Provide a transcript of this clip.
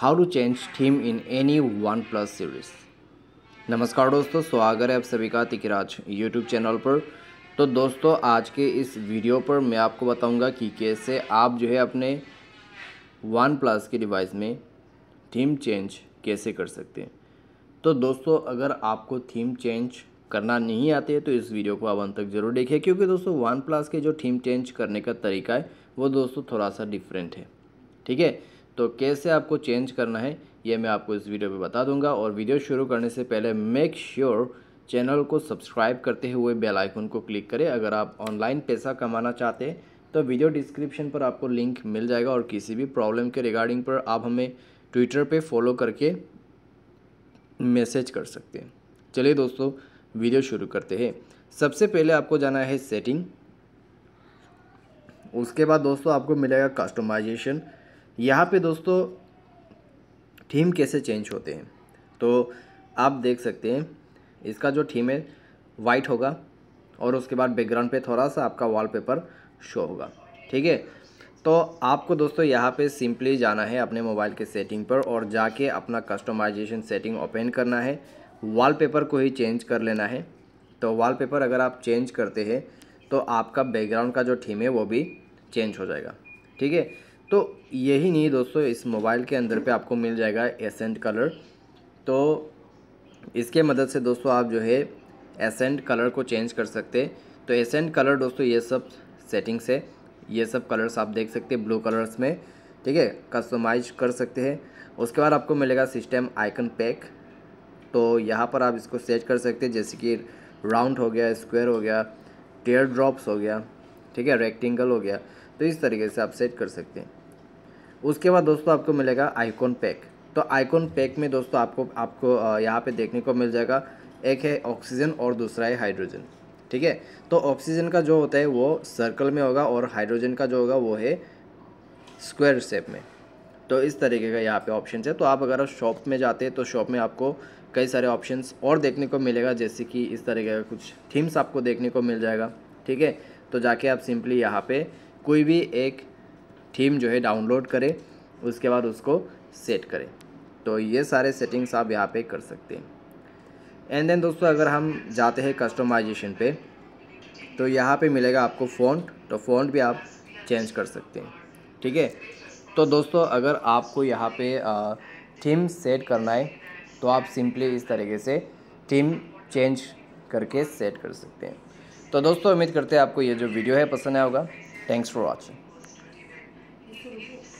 how to change theme in any OnePlus series नमस्कार दोस्तों स्वागत है आप सभी का तिकराज यूट्यूब चैनल पर तो दोस्तों आज के इस वीडियो पर मैं आपको बताऊंगा कि कैसे आप जो है अपने वन प्लस के डिवाइस में थीम चेंज कैसे कर सकते हैं तो दोस्तों अगर आपको थीम चेंज करना नहीं आते है तो इस वीडियो को आप अंत तक जरूर देखिए क्योंकि दोस्तों वन प्लस के जो थीम चेंज करने का तरीका है वो दोस्तों थोड़ा सा डिफरेंट है ठीक है तो कैसे आपको चेंज करना है ये मैं आपको इस वीडियो में बता दूंगा और वीडियो शुरू करने से पहले मेक श्योर sure चैनल को सब्सक्राइब करते हुए बेल आइकन को क्लिक करें अगर आप ऑनलाइन पैसा कमाना चाहते हैं तो वीडियो डिस्क्रिप्शन पर आपको लिंक मिल जाएगा और किसी भी प्रॉब्लम के रिगार्डिंग पर आप हमें ट्विटर पर फॉलो करके मैसेज कर सकते हैं चलिए दोस्तों वीडियो शुरू करते हैं सबसे पहले आपको जाना है सेटिंग उसके बाद दोस्तों आपको मिलेगा कस्टमाइजेशन यहाँ पे दोस्तों थीम कैसे चेंज होते हैं तो आप देख सकते हैं इसका जो थीम है वाइट होगा और उसके बाद बैकग्राउंड पे थोड़ा सा आपका वॉलपेपर शो होगा ठीक है तो आपको दोस्तों यहाँ पे सिंपली जाना है अपने मोबाइल के सेटिंग पर और जाके अपना कस्टमाइजेशन सेटिंग ओपन करना है वॉलपेपर को ही चेंज कर लेना है तो वॉलपेपर अगर आप चेंज करते हैं तो आपका बैकग्राउंड का जो थीम है वो भी चेंज हो जाएगा ठीक है तो यही नहीं दोस्तों इस मोबाइल के अंदर पे आपको मिल जाएगा एसेंट कलर तो इसके मदद से दोस्तों आप जो है एसेंट कलर को चेंज कर सकते हैं तो एसेंट कलर दोस्तों ये सब सेटिंग्स से, है ये सब कलर्स आप देख सकते हैं ब्लू कलर्स में ठीक है कस्टमाइज कर सकते हैं उसके बाद आपको मिलेगा सिस्टम आइकन पैक तो यहाँ पर आप इसको सेट कर सकते हैं जैसे कि राउंड हो गया स्क्वायर हो गया टेयर ड्रॉप्स हो गया ठीक है रेक्टेंगल हो गया तो इस तरीके से आप सेट कर सकते हैं उसके बाद दोस्तों आपको मिलेगा आइकॉन पैक तो आइकॉन पैक में दोस्तों आपको आपको यहाँ पे देखने को मिल जाएगा एक है ऑक्सीजन और दूसरा है हाइड्रोजन ठीक है तो ऑक्सीजन का जो होता है वो सर्कल में होगा और हाइड्रोजन का जो होगा वो है स्क्वायर शेप में तो इस तरीके का यहाँ पे ऑप्शन है तो आप अगर शॉप में जाते हैं तो शॉप में आपको कई सारे ऑप्शंस और देखने को मिलेगा जैसे कि इस तरीके का कुछ थीम्स आपको देखने को मिल जाएगा ठीक है तो जाके आप सिंपली यहाँ पे कोई भी एक थीम जो है डाउनलोड करें उसके बाद उसको सेट करें तो ये सारे सेटिंग्स आप यहाँ पे कर सकते हैं एंड देन दोस्तों अगर हम जाते हैं कस्टमाइजेशन पे तो यहाँ पे मिलेगा आपको फ़ॉन्ट तो फ़ॉन्ट भी आप चेंज कर सकते हैं ठीक है तो दोस्तों अगर आपको यहाँ पे थीम सेट करना है तो आप सिंपली इस तरीके से थीम चेंज करके सेट कर सकते हैं तो दोस्तों उम्मीद करते हैं आपको ये जो वीडियो है पसंद आया होगा थैंक्स फॉर वॉचिंग